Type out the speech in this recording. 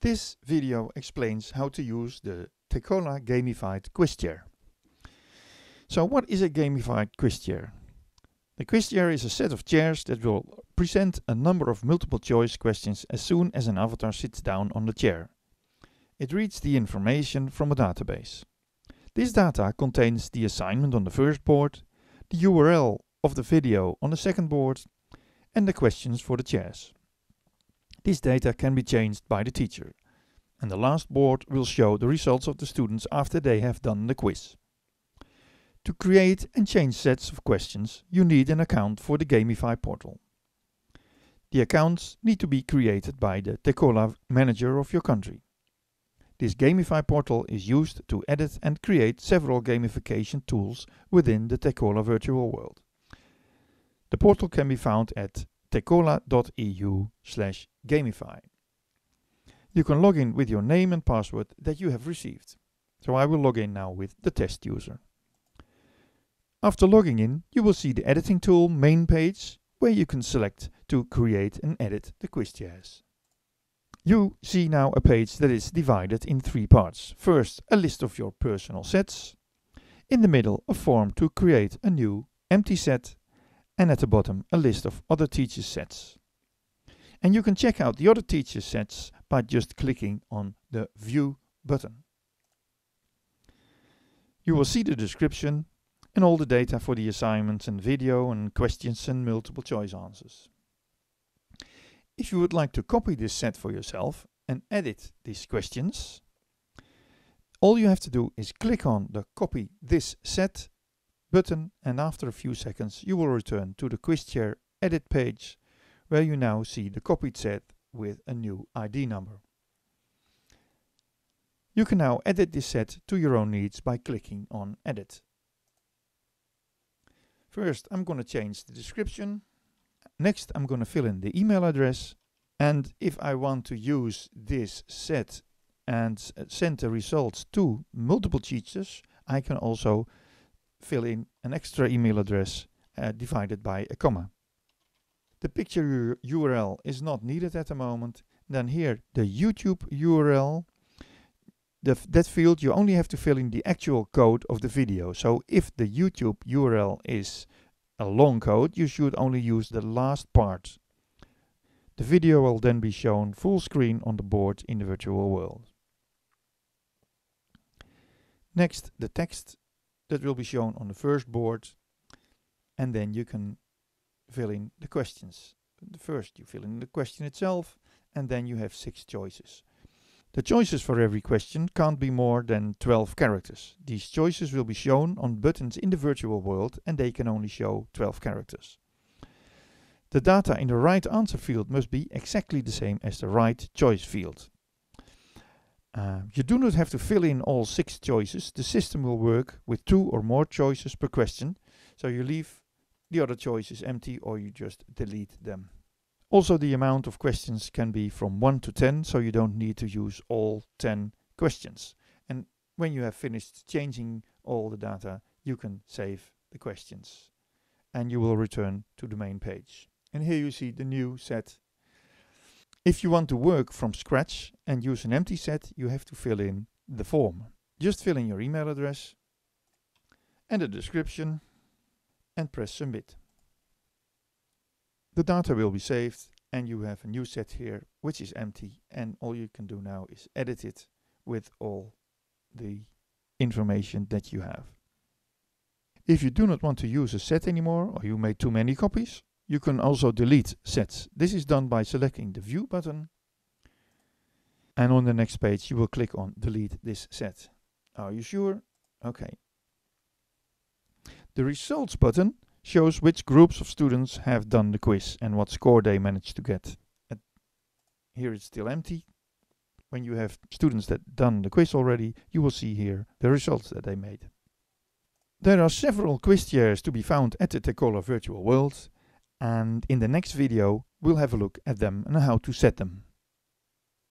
This video explains how to use the Tecola gamified quiz chair. So what is a gamified quiz chair? The quiz chair is a set of chairs that will present a number of multiple choice questions as soon as an avatar sits down on the chair. It reads the information from a database. This data contains the assignment on the first board, the URL of the video on the second board, and the questions for the chairs. This data can be changed by the teacher. And the last board will show the results of the students after they have done the quiz. To create and change sets of questions, you need an account for the Gamify portal. The accounts need to be created by the Tecola manager of your country. This gamify portal is used to edit and create several gamification tools within the Tecola virtual world. The portal can be found at tecola.eu slash gamify. You can log in with your name and password that you have received. So I will log in now with the test user. After logging in, you will see the editing tool main page where you can select to create and edit the quiz jazz. You see now a page that is divided in three parts. First, a list of your personal sets. In the middle, a form to create a new empty set. And at the bottom, a list of other teachers' sets. And you can check out the other teachers' sets by just clicking on the View button. You will see the description and all the data for the assignments and video and questions and multiple choice answers. If you would like to copy this set for yourself and edit these questions, all you have to do is click on the copy this set button and after a few seconds you will return to the QuizChair edit page where you now see the copied set with a new ID number. You can now edit this set to your own needs by clicking on edit. First I'm going to change the description Next, I'm going to fill in the email address. And if I want to use this set and uh, send the results to multiple teachers, I can also fill in an extra email address uh, divided by a comma. The picture URL is not needed at the moment. Then here, the YouTube URL. The that field, you only have to fill in the actual code of the video. So if the YouTube URL is a long code, you should only use the last part. The video will then be shown full screen on the board in the virtual world. Next, the text that will be shown on the first board. And then you can fill in the questions. First, you fill in the question itself, and then you have six choices. The choices for every question can't be more than 12 characters. These choices will be shown on buttons in the virtual world and they can only show 12 characters. The data in the right answer field must be exactly the same as the right choice field. Uh, you do not have to fill in all six choices. The system will work with two or more choices per question. So you leave the other choices empty or you just delete them. Also the amount of questions can be from 1 to 10, so you don't need to use all 10 questions. And when you have finished changing all the data, you can save the questions. And you will return to the main page. And here you see the new set. If you want to work from scratch and use an empty set, you have to fill in the form. Just fill in your email address and the description and press submit. The data will be saved and you have a new set here which is empty and all you can do now is edit it with all the information that you have. If you do not want to use a set anymore or you made too many copies, you can also delete sets. This is done by selecting the View button and on the next page you will click on Delete this set. Are you sure? Okay. The Results button shows which groups of students have done the quiz and what score they managed to get. At here it's still empty. When you have students that done the quiz already, you will see here the results that they made. There are several quiztiers to be found at the Tecola virtual world and in the next video we'll have a look at them and how to set them.